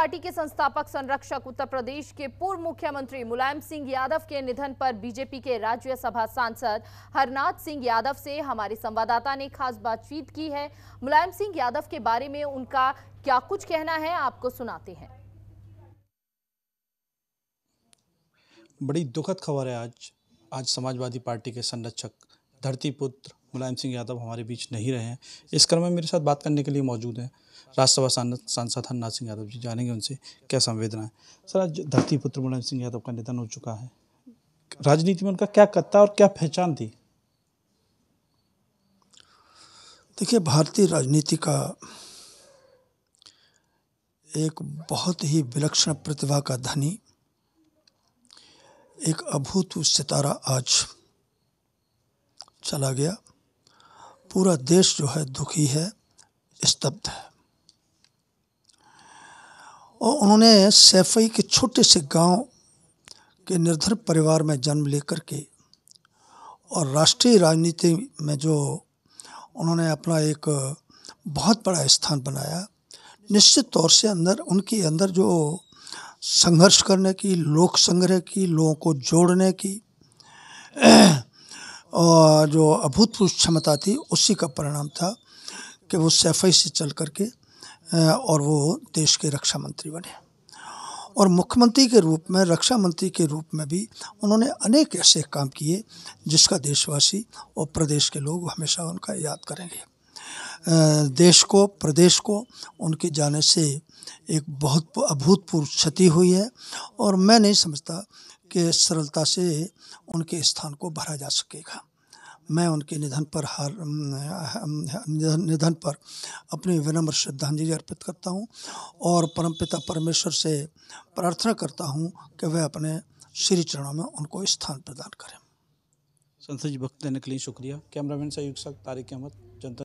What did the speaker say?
party के संस्थापक संरक्षक उत्तर प्रदेश के पूर्व मुख्यमंत्री मुलायम सिंह यादव के निधन पर बीजेपी के राज्यसभा सांसद हरनाथ सिंह यादव से हमारे संवाददाता ने खास बातचीत की है मुलायम सिंह यादव के बारे में उनका क्या कुछ कहना है आपको सुनाते हैं बड़ी दुखद खबर है आज आज समाजवादी पार्टी के संरक्षक धरती पुत्र मुलायम सिंह यादव हमारे बीच नहीं रहे हैं इस क्रम में मेरे साथ बात करने के लिए मौजूद हैं राज्यसभा सांसद हरनाथ सिंह यादव जी जानेंगे उनसे क्या संवेदना है सर आज धरती पुत्र मुलायम सिंह यादव का निधन हो चुका है राजनीति में उनका क्या कत्ता और क्या पहचान थी देखिए भारतीय राजनीति का एक बहुत ही विलक्षण प्रतिभा का धनी एक अभूत सितारा आज चला गया पूरा देश जो है दुखी है स्तब्ध है और उन्होंने सैफई के छोटे से गांव के निर्धर परिवार में जन्म लेकर के और राष्ट्रीय राजनीति में जो उन्होंने अपना एक बहुत बड़ा स्थान बनाया निश्चित तौर से अंदर उनके अंदर जो संघर्ष करने की लोक संग्रह की लोगों को जोड़ने की और जो अभूतपूर्व क्षमता थी उसी का परिणाम था कि वो सैफई से चल करके और वो देश के रक्षा मंत्री बने और मुख्यमंत्री के रूप में रक्षा मंत्री के रूप में भी उन्होंने अनेक ऐसे काम किए जिसका देशवासी और प्रदेश के लोग हमेशा उनका याद करेंगे देश को प्रदेश को उनके जाने से एक बहुत अभूतपूर्व क्षति हुई है और मैं नहीं समझता कि सरलता से उनके स्थान को भरा जा सकेगा मैं उनके निधन पर हार निधन, पर अपनी विनम्र श्रद्धांजलि अर्पित करता हूँ और परमपिता परमेश्वर से प्रार्थना करता हूँ कि वह अपने श्री चरणों में उनको स्थान प्रदान करें संसद जी देने के लिए शुक्रिया कैमरामैन सहयोग तारिक अहमद जनता